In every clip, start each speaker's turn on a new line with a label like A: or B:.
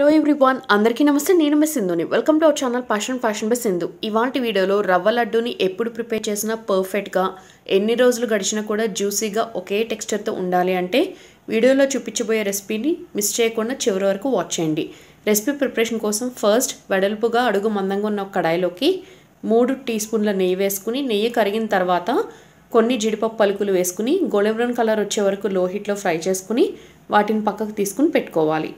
A: hello everyone అందరికీ నమస్తే నేను మీ సింధుని welcome to our channel fashion fashion by Sindhu ఇవాంటి వీడియోలో రవ్వ లడ్డూని ఎప్పుడు ప్రిపేర్ చేసినా పర్ఫెక్ట్గా ఎన్ని రోజులు గడిచినా కూడా జ్యూసీగా ఒకే టెక్స్చర్తో ఉండాలి అంటే వీడియోలో చూపించబోయే రెసిపీని మిస్ చేయకుండా చివరి వరకు వాచ్ చేయండి రెసిపీ ప్రిపరేషన్ కోసం ఫస్ట్ వెడల్పుగా అడుగు మందంగా ఉన్న ఒక కడాయిలోకి మూడు టీ స్పూన్ల నెయ్యి వేసుకుని నెయ్యి కరిగిన తర్వాత కొన్ని జీడిపప్పు పలుకులు వేసుకుని గోల్డెన్ బ్రౌన్ కలర్ వచ్చే వరకు లో హీట్లో ఫ్రై చేసుకుని వాటిని పక్కకు తీసుకుని పెట్టుకోవాలి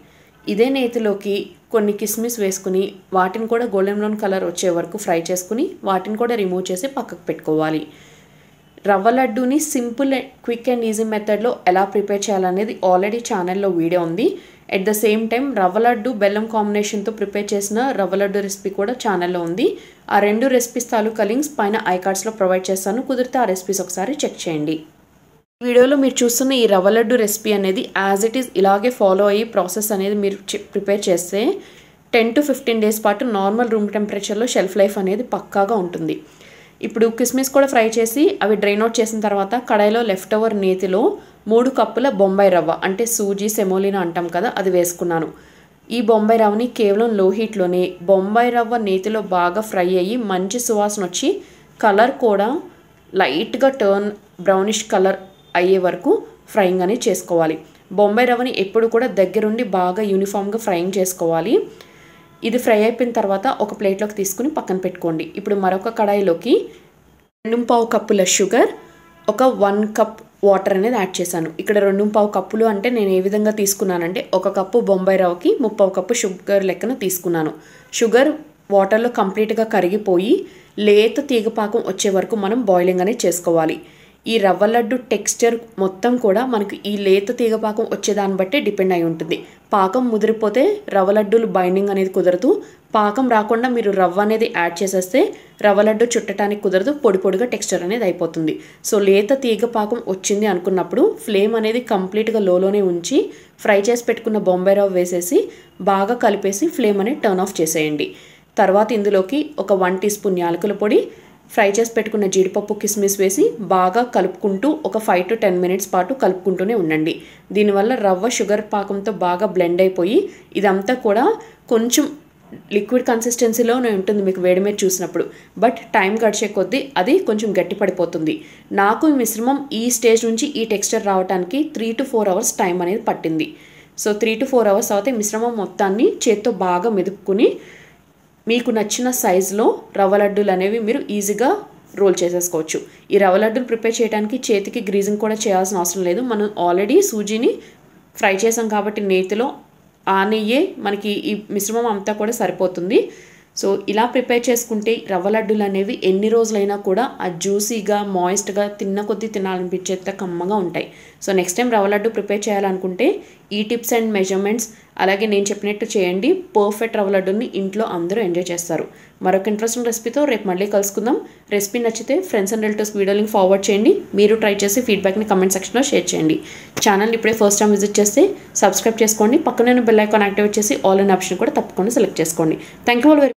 A: ఇదే నేతిలోకి కొన్ని కిస్మిస్ వేసుకుని వాటిని కూడా గోల్డెన్ బ్రౌన్ కలర్ వచ్చే వరకు ఫ్రై చేసుకుని వాటిని కూడా రిమూవ్ చేసి పక్కకు పెట్టుకోవాలి రవ్వ లడ్డూని సింపుల్ క్విక్ అండ్ ఈజీ మెథడ్లో ఎలా ప్రిపేర్ చేయాలనేది ఆల్రెడీ ఛానల్లో వీడియో ఉంది అట్ ద సేమ్ టైం రవ్వ లడ్డు బెల్లం కాంబినేషన్తో ప్రిపేర్ చేసిన రవ్వ లడ్డు రెసిపీ కూడా ఛానల్లో ఉంది ఆ రెండు రెసిపీస్ తాలూకా లింక్స్ పైన ఐకార్డ్స్లో ప్రొవైడ్ చేస్తాను కుదిరితే ఆ రెసిపీస్ ఒకసారి చెక్ చేయండి వీడియోలో మీరు చూస్తున్న ఈ రవ్వ లడ్డు రెసిపీ అనేది యాజ్ ఇట్ ఈస్ ఇలాగే ఫాలో అయ్యి ప్రాసెస్ అనేది మీరు ప్రిపేర్ చేస్తే టెన్ టు ఫిఫ్టీన్ డేస్ పాటు నార్మల్ రూమ్ టెంపరేచర్లో షెల్ఫ్ లైఫ్ అనేది పక్కాగా ఉంటుంది ఇప్పుడు కిస్మిస్ కూడా ఫ్రై చేసి అవి డ్రైన్ అవుట్ చేసిన తర్వాత కడాయిలో లెఫ్ట్ ఓవర్ నేతిలో మూడు కప్పుల బొంబాయి రవ్వ అంటే సూజీ సెమోలినా అంటాం కదా అది వేసుకున్నాను ఈ బొంబాయి రవ్వని కేవలం లో హీట్లోనే బొంబాయి రవ్వ నేతిలో బాగా ఫ్రై అయ్యి మంచి సువాసన వచ్చి కలర్ కూడా లైట్గా టర్న్ బ్రౌనిష్ కలర్ అయ్యే వరకు ఫ్రైయింగ్ అనేది చేసుకోవాలి బొంబాయి రవ్వని ఎప్పుడు కూడా దగ్గరుండి బాగా యూనిఫామ్గా ఫ్రైయింగ్ చేసుకోవాలి ఇది ఫ్రై అయిపోయిన తర్వాత ఒక ప్లేట్లోకి తీసుకుని పక్కన పెట్టుకోండి ఇప్పుడు మరొక కడాయిలోకి రెండు పావు కప్పుల షుగర్ ఒక వన్ కప్ వాటర్ అనేది యాడ్ చేశాను ఇక్కడ రెండు పావు కప్పులు అంటే నేను ఏ విధంగా తీసుకున్నానంటే ఒక కప్పు బొంబాయి రవ్వకి ముప్పావు కప్పు షుగర్ లెక్కన తీసుకున్నాను షుగర్ వాటర్లో కంప్లీట్గా కరిగిపోయి లేత తీగపాకం వచ్చే వరకు మనం బాయిలింగ్ అనేది చేసుకోవాలి ఈ రవ్వ లడ్డు టెక్స్చర్ మొత్తం కూడా మనకు ఈ లేత తీగ పాకం వచ్చేదాన్ని బట్టి డిపెండ్ అయి ఉంటుంది పాకం ముదిరిపోతే రవ్వ లడ్డూలు బైండింగ్ అనేది కుదరదు పాకం రాకుండా మీరు రవ్వ అనేది యాడ్ చేసేస్తే రవ్వ లడ్డు చుట్టడానికి కుదరదు పొడి పొడిగా టెక్స్చర్ అనేది అయిపోతుంది సో లేత తీగ పాకం వచ్చింది అనుకున్నప్పుడు ఫ్లేమ్ అనేది కంప్లీట్గా లోలోనే ఉంచి ఫ్రై చేసి పెట్టుకున్న బొంబాయి రవ్వ వేసేసి బాగా కలిపేసి ఫ్లేమ్ అనేది టర్న్ ఆఫ్ చేసేయండి తర్వాత ఇందులోకి ఒక వన్ టీ స్పూన్ యాలకుల పొడి ఫ్రై చేసి పెట్టుకున్న జీడిపప్పు కిస్మిస్ వేసి బాగా కలుపుకుంటూ ఒక ఫైవ్ టు టెన్ మినిట్స్ పాటు కలుపుకుంటూనే ఉండండి దీనివల్ల రవ్వ షుగర్ పాకంతో బాగా బ్లెండ్ అయిపోయి ఇదంతా కూడా కొంచెం లిక్విడ్ కన్సిస్టెన్సీలోనే ఉంటుంది మీకు వేడి మీద చూసినప్పుడు బట్ టైం గడిచే కొద్దీ అది కొంచెం గట్టి పడిపోతుంది నాకు ఈ మిశ్రమం ఈ స్టేజ్ నుంచి ఈ టెక్స్చర్ రావడానికి three to four hours time అనేది పట్టింది so three to four hours తర్వాత మిశ్రమం మొత్తాన్ని చేత్తో బాగా మెదుపుకుని మీకు నచ్చిన సైజులో రవ్వ లడ్డూలు అనేవి మీరు ఈజీగా రోల్ చేసేసుకోవచ్చు ఈ రవ్వ లడ్డూలు ప్రిపేర్ చేయడానికి చేతికి గ్రీజింగ్ కూడా చేయాల్సిన అవసరం లేదు మనం ఆల్రెడీ సూజీని ఫ్రై చేసాం కాబట్టి నేతిలో ఆ నెయ్యే మనకి ఈ మిశ్రమం అంతా కూడా సరిపోతుంది సో ఇలా ప్రిపేర్ చేసుకుంటే రవ్వ లడ్డూలు అనేవి ఎన్ని రోజులైనా కూడా ఆ జ్యూసీగా మాయిస్ట్గా తిన్న కొద్దీ తినాలనిపించేంత కమ్మగా ఉంటాయి సో నెక్స్ట్ టైం రవ్వ లడ్డు ప్రిపేర్ చేయాలనుకుంటే ఈ టిప్స్ అండ్ మెజర్మెంట్స్ అలాగే నేను చెప్పినట్టు చేయండి పర్ఫెక్ట్ రవ్వ లడ్డుని ఇంట్లో అందరూ ఎంజాయ్ చేస్తారు మరొక ఇంట్రెస్టింగ్ రెసిపీతో రేపు మళ్ళీ కలుసుకుందాం రెసిపీ నచ్చితే friends and relatives video link forward చేయండి మీరు ట్రై చేసి ఫీడ్బ్యాక్ని కమెంట్ సెక్షన్లో షేర్ చేయండి ఛానల్ ఇప్పుడే ఫస్ట్ టైం విజిట్ చేస్తే సబ్స్క్రైబ్ చేసుకోండి పక్కనే బెల్ ఐకాన్ యాక్టివేట్ చేసి ఆల్ ఇన్ ఆప్షన్ కూడా తప్పకుండా సెలెక్ట్ చేసుకోండి థ్యాంక్ యూ ఆల్ వెరీ